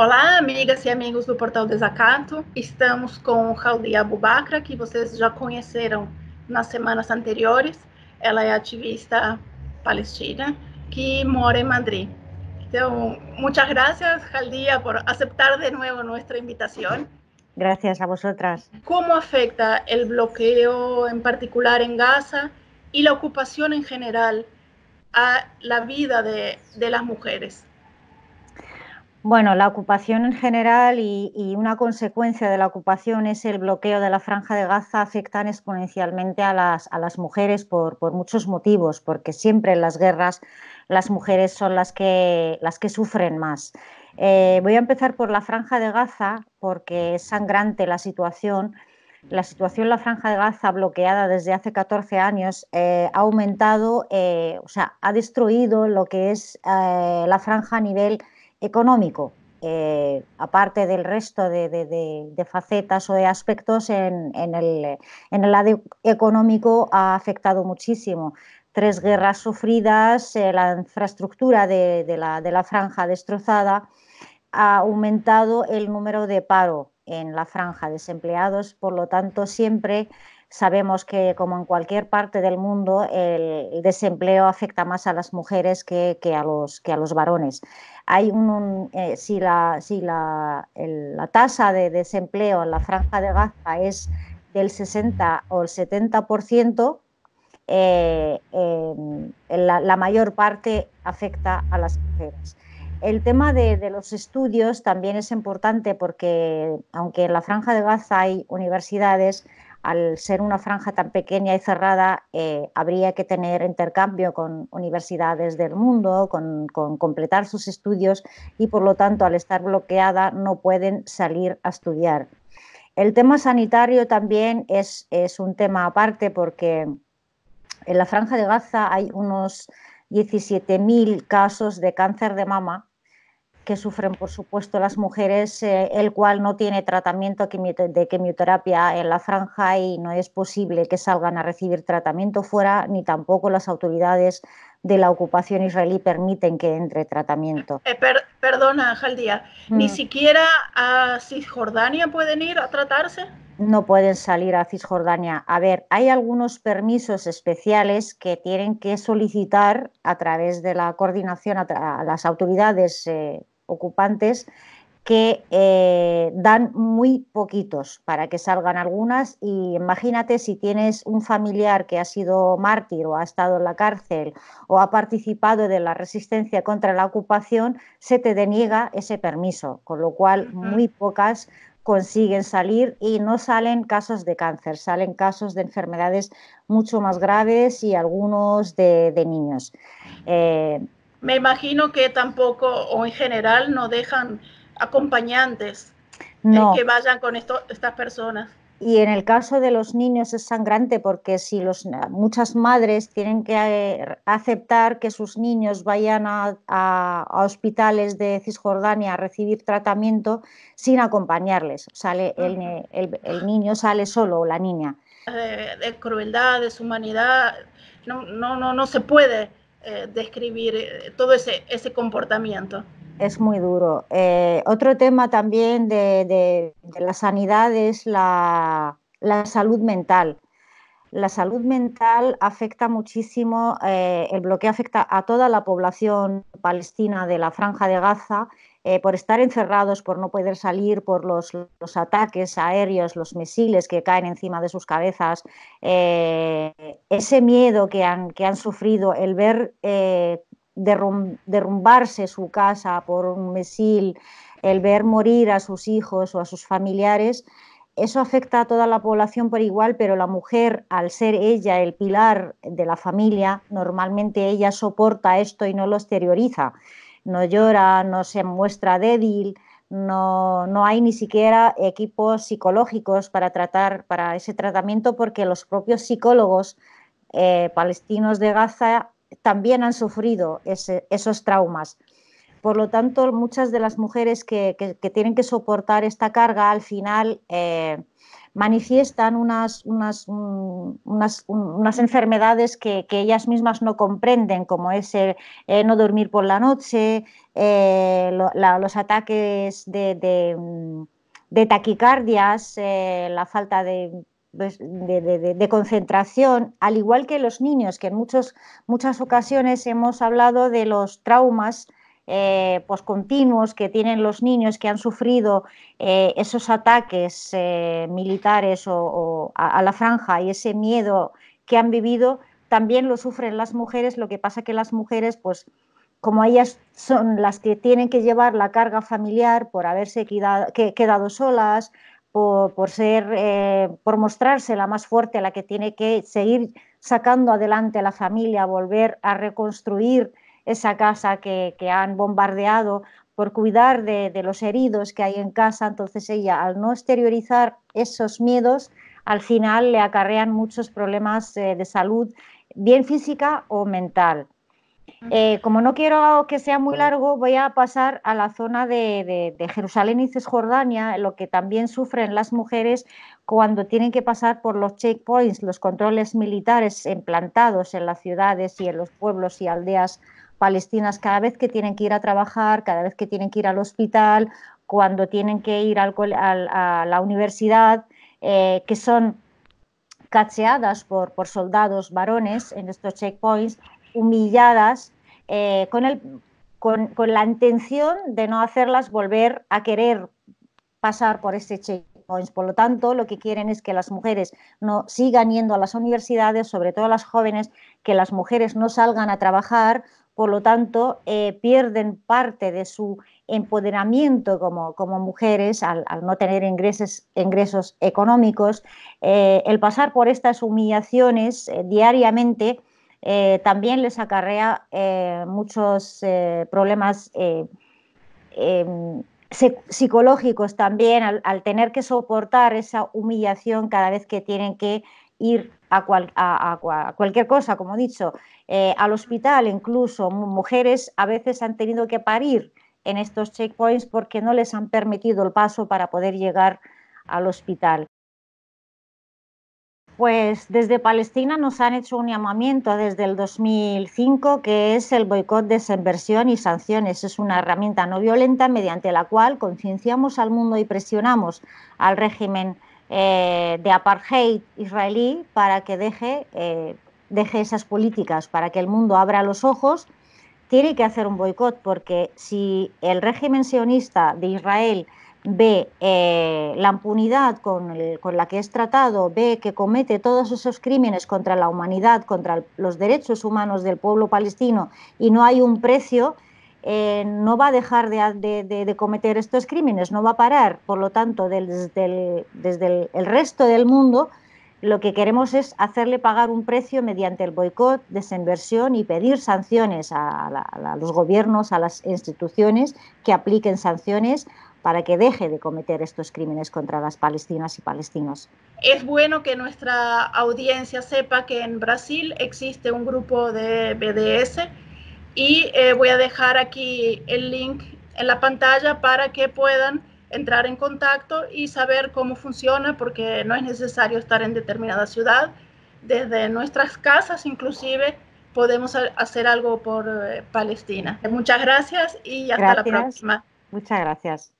Hola, amigas y e amigos del Portal Desacato. Estamos con Jaldía Abubakra, que ya ya en las semanas anteriores. Ela es activista palestina que mora en em Madrid. muchas gracias, Haldia, por aceptar de nuevo nuestra invitación. Gracias a vosotras. ¿Cómo afecta el bloqueo en em particular en em Gaza y e la ocupación en general a la vida de las mujeres? Bueno, la ocupación en general y, una consecuencia de la ocupación es el bloqueo de la franja de Gaza, afectan exponencialmente a las, a las mujeres por, muchos motivos, porque siempre en las guerras las mujeres son las que, las que sufren más. Eh, voy a empezar por la franja de Gaza, porque es sangrante la situación. La situación en la franja de Gaza, bloqueada desde hace 14 años, eh, ha aumentado, eh, o sea, ha destruido lo que es la franja a nivel económico, eh, aparte del resto de, facetas o de aspectos, en, el, lado económico ha afectado muchísimo. Tres guerras sufridas, eh, la infraestructura de, la, franja destrozada, ha aumentado el número de paro en la franja, desempleados, por lo tanto, siempre Sabemos que, como en cualquier parte del mundo, el desempleo afecta más a las mujeres que, a, los, varones. Hay un, eh, si la, tasa de desempleo en la franja de Gaza es del 60 o el 70%, eh, la, mayor parte afecta a las mujeres. El tema de, los estudios también es importante porque, aunque en la Franja de Gaza hay universidades, al ser una franja tan pequeña y cerrada, eh, habría que tener intercambio con universidades del mundo, con, completar sus estudios y, por lo tanto, al estar bloqueada, no pueden salir a estudiar. El tema sanitario también es, es un tema aparte porque en la franja de Gaza hay unos 17.000 casos de cáncer de mama que sufren, por supuesto, las mujeres, eh, el cual no tiene tratamiento de quimioterapia en la franja y no es posible que salgan a recibir tratamiento fuera, ni tampoco las autoridades de la ocupación israelí permiten que entre tratamiento. Eh, perdona, Jaldía, ¿ni mm. siquiera a Cisjordania pueden ir a tratarse? No pueden salir a Cisjordania. A ver, hay algunos permisos especiales que tienen que solicitar a través de la coordinación a, las autoridades eh, ocupantes que eh, dan muy poquitos para que salgan algunas y imagínate si tienes un familiar que ha sido mártir o ha estado en la cárcel o ha participado de la resistencia contra la ocupación, se te deniega ese permiso, con lo cual muy pocas consiguen salir y no salen casos de cáncer, salen casos de enfermedades mucho más graves y algunos de, niños me imagino que tampoco, o en general, no dejan acompañantes eh, que vayan con estas personas. Y en el caso de los niños es sangrante porque si los, muchas madres tienen que eh, aceptar que sus niños vayan a, hospitales de Cisjordania a recibir tratamiento sin acompañarles. Sale el, niño sale solo o la niña. De, eh, de crueldad, deshumanidad, no, no, no, no se puede eh, describir eh, todo ese, comportamiento. Es muy duro. Eh, otro tema también de, la sanidad es la, salud mental. La salud mental afecta muchísimo, el bloqueo afecta a toda la población palestina de la franja de Gaza eh, por estar encerrados, por no poder salir, por los, ataques aéreos, los misiles que caen encima de sus cabezas, eh, ese miedo que han, sufrido, el ver eh, derrumbarse su casa por un misil, el ver morir a sus hijos o a sus familiares, eso afecta a toda la población por igual, pero la mujer, al ser ella el pilar de la familia, normalmente ella soporta esto y no lo exterioriza no llora, no se muestra débil, no, hay ni siquiera equipos psicológicos para tratar para ese tratamiento porque los propios psicólogos eh, palestinos de Gaza también han sufrido esos traumas. Por lo tanto, muchas de las mujeres que, tienen que soportar esta carga al final eh, manifiestan unas, unas, enfermedades que, ellas mismas no comprenden, como es el, eh, no dormir por la noche, eh, los ataques de, taquicardias, eh, la falta pues, de concentración, al igual que los niños, que en muchos, muchas ocasiones hemos hablado de los traumas eh, pues, continuos que tienen los niños que han sufrido eh, esos ataques eh, militares o, a, la franja y ese miedo que han vivido, también lo sufren las mujeres, lo que pasa que las mujeres, pues como ellas son las que tienen que llevar la carga familiar por haberse quedado, solas, por, ser, por mostrarse la más fuerte, la que tiene que seguir sacando adelante a la familia, volver a reconstruir esa casa que, han bombardeado, por cuidar de, los heridos que hay en casa. Entonces ella, al no exteriorizar esos miedos, al final le acarrean muchos problemas eh, de salud, bien física o mental. Eh, como no quiero que sea muy largo, voy a pasar a la zona de, de, de, Jerusalén y Cisjordania, lo que también sufren las mujeres cuando tienen que pasar por los checkpoints, los controles militares implantados en las ciudades y en los pueblos y aldeas palestinas cada vez que tienen que ir a trabajar, cada vez que tienen que ir al hospital, cuando tienen que ir al, a la universidad, eh, que son cacheadas por, soldados varones en estos checkpoints, humilladas, eh, con, la intención de no hacerlas volver a querer pasar por este checkpoint. Por lo tanto, lo que quieren es que las mujeres no sigan yendo a las universidades, sobre todo las jóvenes, que las mujeres no salgan a trabajar por lo tanto, eh, pierden parte de su empoderamiento como, mujeres al, no tener ingresos, económicos. Eh, el pasar por estas humillaciones eh, diariamente también les acarrea muchos problemas em, psicológicos también al, tener que soportar esa humillación cada vez que tienen que ir a, cualquier cosa, como he dicho, eh, al hospital, incluso mujeres a veces han tenido que parir en estos checkpoints porque no les han permitido el paso para poder llegar al hospital. Pues desde Palestina nos han hecho un llamamiento desde el 2005 que es el boicot, de desinversión y sanciones. Es una herramienta no violenta mediante la cual concienciamos al mundo y presionamos al régimen eh, de apartheid israelí para que deje, eh, deje esas políticas, para que el mundo abra los ojos, tiene que hacer un boicot, porque si el régimen sionista de Israel ve eh, la impunidad con, la que es tratado, ve que comete todos esos crímenes contra la humanidad, contra los derechos humanos del pueblo palestino y no hay un precio, eh, no va a dejar de, cometer estos crímenes, no va a parar. Por lo tanto, desde, el, resto del mundo, lo que queremos es hacerle pagar un precio mediante el boicot, desinversión y pedir sanciones a, a, los gobiernos, a las instituciones que apliquen sanciones para que deje de cometer estos crímenes contra las palestinas y palestinos. Es bueno que nuestra audiencia sepa que en Brasil existe un grupo de BDS y eh, voy a dejar aquí el link en la pantalla para que puedan entrar en contacto y saber cómo funciona, porque no es necesario estar en determinada ciudad. Desde nuestras casas inclusive podemos hacer algo por eh, Palestina. Muchas gracias y hasta la próxima. Muchas gracias.